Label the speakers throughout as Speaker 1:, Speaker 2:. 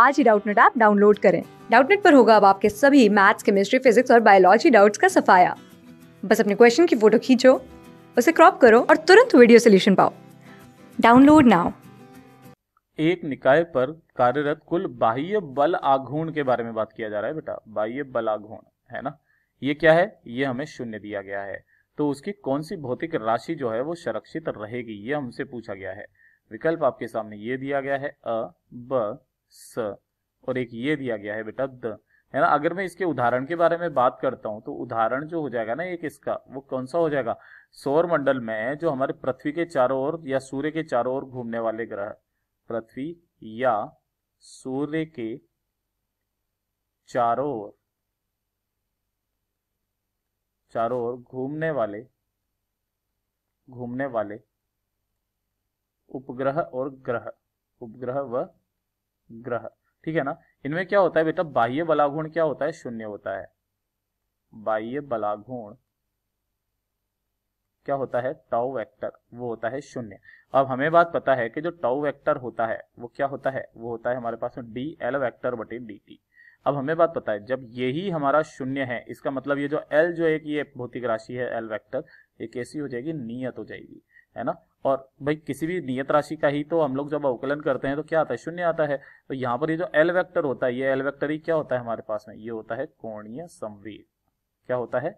Speaker 1: आज ही Doubtnut app download करें डाउटनेट पर होगा अब आपके सभी मैथ्स केमिस्ट्री फिजिक्स और बायोलॉजी डाउट्स का सफाया बस अपने क्वेश्चन की फोटो खींचो उसे क्रॉप करो और तुरंत वीडियो सोल्यूशन पाओ डाउनलोड नाउ
Speaker 2: एक निकाय पर कार्यरत कुल बाह्य बल आघूर्ण के बारे में बात किया जा रहा है बेटा बाह्य बल आघूर्ण है ना ये क्या है ये हमें शून्य दिया गया है तो उसकी कौन सी भौतिक राशि जो है वो संरक्षित रहेगी ये हमसे पूछा गया है विकल्प आपके सामने ये दिया गया है अ ब स और एक ये दिया गया है बेटा द है ना अगर मैं इसके उदाहरण के बारे में बात करता हूँ तो उदाहरण जो हो जाएगा ना एक इसका वो कौन सा हो जाएगा सौर मंडल में जो हमारे पृथ्वी के चारों ओर या सूर्य के चारों ओर घूमने वाले ग्रह पृथ्वी या सूर्य के चारों ओर चारों ओर घूमने वाले घूमने वाले उपग्रह और ग्रह उपग्रह व ग्रह ठीक है ना इनमें क्या होता है बेटा बाह्य बलाघूर्ण क्या होता है शून्य होता है बाह्य बलाघूर्ण क्या होता है टाउ वेक्टर वो होता है शून्य अब हमें बात पता है कि जो टाउ वेक्टर होता है वो क्या होता है वो होता है हमारे पास डी एल वैक्टर बटे डी टी अब हमें बात पता है जब यही हमारा शून्य है इसका मतलब ये जो एल जो एक ये भौतिक राशि है एल वैक्टर ये कैसी हो जाएगी नियत हो जाएगी है ना और भाई किसी भी नियत राशि का ही तो हम लोग जब अवकलन करते हैं तो क्या आता है शून्य आता है तो यहाँ पर ये जो एल वेक्टर होता है ये एल वेक्टर ही क्या होता है हमारे पास में ये होता है कोणीय संवेग क्या होता है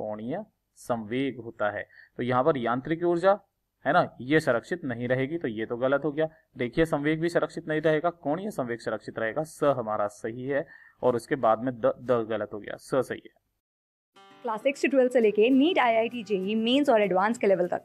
Speaker 2: कोणीय संवेग होता है तो यहाँ पर यांत्रिक ऊर्जा है ना ये संरक्षित नहीं रहेगी तो ये तो गलत हो गया देखिए संवेग भी संरक्षित नहीं रहेगा कोणीय संवेग संरक्षित रहेगा स हमारा सही है और उसके बाद में द, द गलत हो गया स सही है
Speaker 1: क्लास सिक्स से से लेके NEET I I T JEE mains और एडवांस के लेवल तक